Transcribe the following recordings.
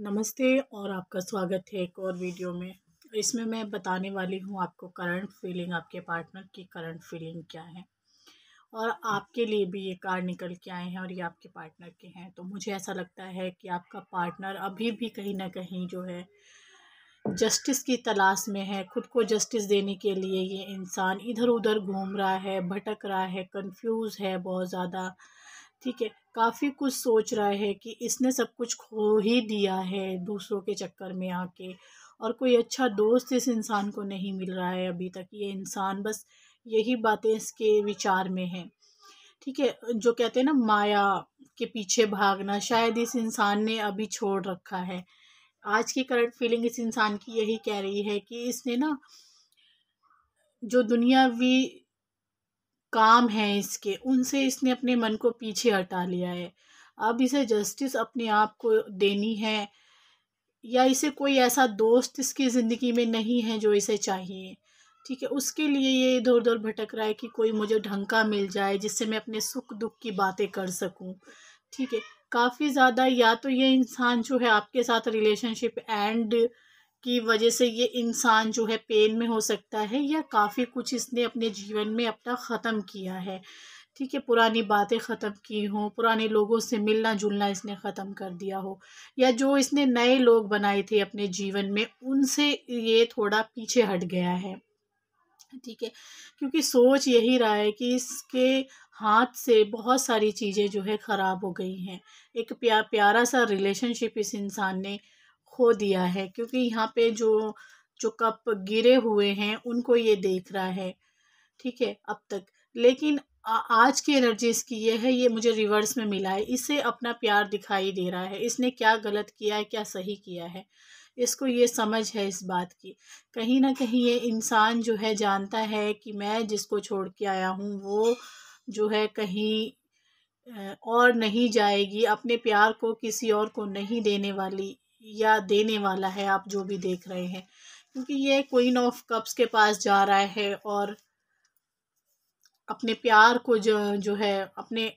नमस्ते और आपका स्वागत है एक और वीडियो में इसमें मैं बताने वाली हूँ आपको करंट फीलिंग आपके पार्टनर की करंट फीलिंग क्या है और आपके लिए भी ये कार्ड निकल के आए हैं और ये आपके पार्टनर के हैं तो मुझे ऐसा लगता है कि आपका पार्टनर अभी भी कहीं ना कहीं जो है जस्टिस की तलाश में है खुद को जस्टिस देने के लिए ये इंसान इधर उधर घूम रहा है भटक रहा है कन्फ्यूज़ है बहुत ज़्यादा ठीक है काफ़ी कुछ सोच रहा है कि इसने सब कुछ खो ही दिया है दूसरों के चक्कर में आके और कोई अच्छा दोस्त इस इंसान को नहीं मिल रहा है अभी तक ये इंसान बस यही बातें इसके विचार में हैं ठीक है जो कहते हैं ना माया के पीछे भागना शायद इस इंसान ने अभी छोड़ रखा है आज की करंट फीलिंग इस इंसान की यही कह रही है कि इसने ना जो दुनियावी काम हैं इसके उनसे इसने अपने मन को पीछे हटा लिया है अब इसे जस्टिस अपने आप को देनी है या इसे कोई ऐसा दोस्त इसकी ज़िंदगी में नहीं है जो इसे चाहिए ठीक है उसके लिए ये इधर उधर भटक रहा है कि कोई मुझे ढंका मिल जाए जिससे मैं अपने सुख दुख की बातें कर सकूं ठीक है काफ़ी ज़्यादा या तो ये इंसान जो है आपके साथ रिलेशनशिप एंड की वजह से ये इंसान जो है पेन में हो सकता है या काफ़ी कुछ इसने अपने जीवन में अपना ख़त्म किया है ठीक है पुरानी बातें ख़त्म की हों पुराने लोगों से मिलना जुलना इसने ख़त्म कर दिया हो या जो इसने नए लोग बनाए थे अपने जीवन में उनसे ये थोड़ा पीछे हट गया है ठीक है क्योंकि सोच यही रहा है कि इसके हाथ से बहुत सारी चीज़ें जो है ख़राब हो गई हैं एक प्या प्यारा सा रिलेशनशिप इस इंसान ने खो दिया है क्योंकि यहाँ पे जो जो कप गिरे हुए हैं उनको ये देख रहा है ठीक है अब तक लेकिन आज की एनर्जी इसकी ये है ये मुझे रिवर्स में मिला है इसे अपना प्यार दिखाई दे रहा है इसने क्या गलत किया है क्या सही किया है इसको ये समझ है इस बात की कहीं ना कहीं ये इंसान जो है जानता है कि मैं जिसको छोड़ के आया हूँ वो जो है कहीं और नहीं जाएगी अपने प्यार को किसी और को नहीं देने वाली या देने वाला है आप जो भी देख रहे हैं क्योंकि ये क्वीन ऑफ कप्स के पास जा रहा है और अपने प्यार को जो जो है अपने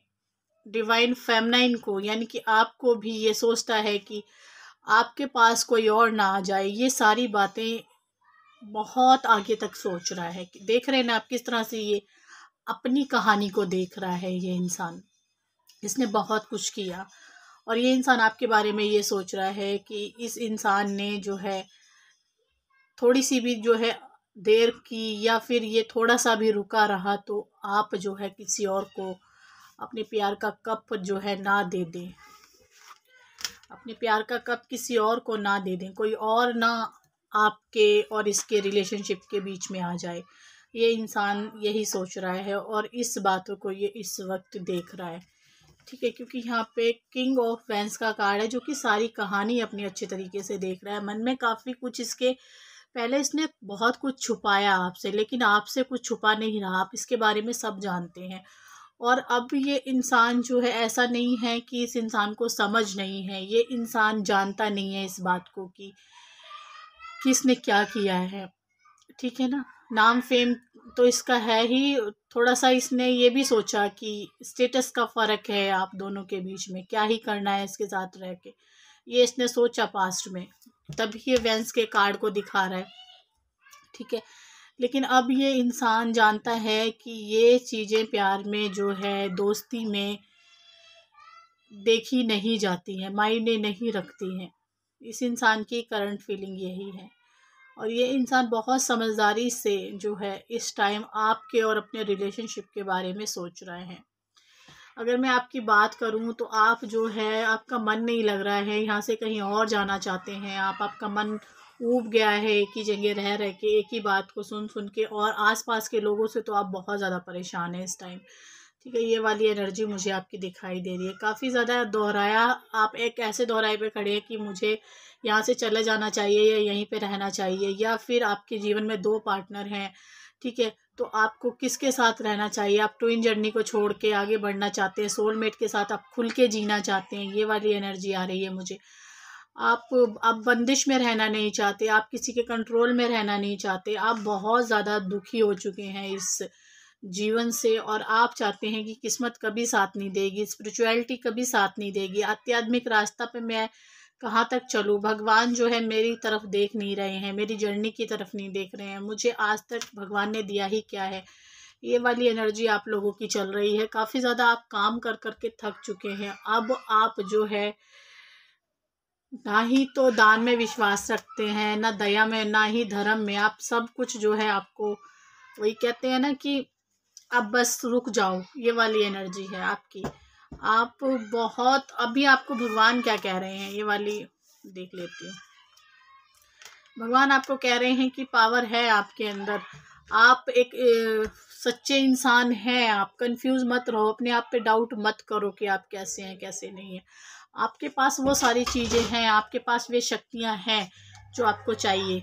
डिवाइन फेमनाइन को यानी कि आपको भी ये सोचता है कि आपके पास कोई और ना आ जाए ये सारी बातें बहुत आगे तक सोच रहा है कि देख रहे हैं ना आप किस तरह से ये अपनी कहानी को देख रहा है ये इंसान इसने बहुत कुछ किया और ये इंसान आपके बारे में ये सोच रहा है कि इस इंसान ने जो है थोड़ी सी भी जो है देर की या फिर ये थोड़ा सा भी रुका रहा तो आप जो है किसी और को अपने प्यार का कप जो है ना दे दें अपने प्यार का कप किसी और को ना दे दें कोई और ना आपके और इसके रिलेशनशिप के बीच में आ जाए ये इंसान यही सोच रहा है और इस बात को ये इस वक्त देख रहा है ठीक है क्योंकि यहाँ पे किंग ऑफ वैंस का कार्ड है जो कि सारी कहानी अपनी अच्छे तरीके से देख रहा है मन में काफ़ी कुछ इसके पहले इसने बहुत कुछ छुपाया आपसे लेकिन आपसे कुछ छुपा नहीं रहा आप इसके बारे में सब जानते हैं और अब ये इंसान जो है ऐसा नहीं है कि इस इंसान को समझ नहीं है ये इंसान जानता नहीं है इस बात को कि किसने क्या किया है ठीक है ना नाम फेम तो इसका है ही थोड़ा सा इसने ये भी सोचा कि स्टेटस का फ़र्क है आप दोनों के बीच में क्या ही करना है इसके साथ रह के ये इसने सोचा पास्ट में तभी ये वेंस के कार्ड को दिखा रहा है ठीक है लेकिन अब ये इंसान जानता है कि ये चीज़ें प्यार में जो है दोस्ती में देखी नहीं जाती हैं मायने नहीं रखती हैं इस इंसान की करंट फीलिंग यही है और ये इंसान बहुत समझदारी से जो है इस टाइम आपके और अपने रिलेशनशिप के बारे में सोच रहे हैं अगर मैं आपकी बात करूं तो आप जो है आपका मन नहीं लग रहा है यहाँ से कहीं और जाना चाहते हैं आप आपका मन ऊब गया है एक ही जगह रह रह के एक ही बात को सुन सुन के और आसपास के लोगों से तो आप बहुत ज़्यादा परेशान हैं इस टाइम ठीक है ये वाली एनर्जी मुझे आपकी दिखाई दे रही है काफ़ी ज़्यादा दोहराया आप एक ऐसे दोहराए पे खड़े हैं कि मुझे यहाँ से चले जाना चाहिए या यहीं पे रहना चाहिए या फिर आपके जीवन में दो पार्टनर हैं ठीक है तो आपको किसके साथ रहना चाहिए आप ट्विन जर्नी को छोड़ के आगे बढ़ना चाहते हैं सोलमेट के साथ आप खुल के जीना चाहते हैं ये वाली एनर्जी आ रही है मुझे आप आप बंदिश में रहना नहीं चाहते आप किसी के कंट्रोल में रहना नहीं चाहते आप बहुत ज़्यादा दुखी हो चुके हैं इस जीवन से और आप चाहते हैं कि किस्मत कभी साथ नहीं देगी स्पिरिचुअलिटी कभी साथ नहीं देगी आध्यात्मिक रास्ता पे मैं कहाँ तक चलूँ भगवान जो है मेरी तरफ देख नहीं रहे हैं मेरी जर्नी की तरफ नहीं देख रहे हैं मुझे आज तक भगवान ने दिया ही क्या है ये वाली एनर्जी आप लोगों की चल रही है काफ़ी ज़्यादा आप काम कर करके थक चुके हैं अब आप जो है ना ही तो दान में विश्वास रखते हैं ना दया में ना ही धर्म में आप सब कुछ जो है आपको वही कहते हैं ना कि अब बस रुक जाओ ये वाली एनर्जी है आपकी आप बहुत अभी आपको भगवान क्या कह रहे हैं ये वाली देख लेती हूँ भगवान आपको कह रहे हैं कि पावर है आपके अंदर आप एक ए, सच्चे इंसान हैं आप कंफ्यूज मत रहो अपने आप पे डाउट मत करो कि आप कैसे हैं कैसे नहीं हैं आपके पास वो सारी चीज़ें हैं आपके पास वे शक्तियां हैं जो आपको चाहिए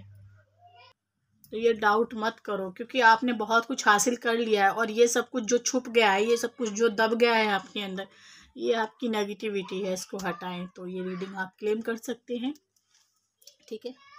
तो ये डाउट मत करो क्योंकि आपने बहुत कुछ हासिल कर लिया है और ये सब कुछ जो छुप गया है ये सब कुछ जो दब गया है आपके अंदर ये आपकी नेगेटिविटी है इसको हटाएं तो ये रीडिंग आप क्लेम कर सकते हैं ठीक है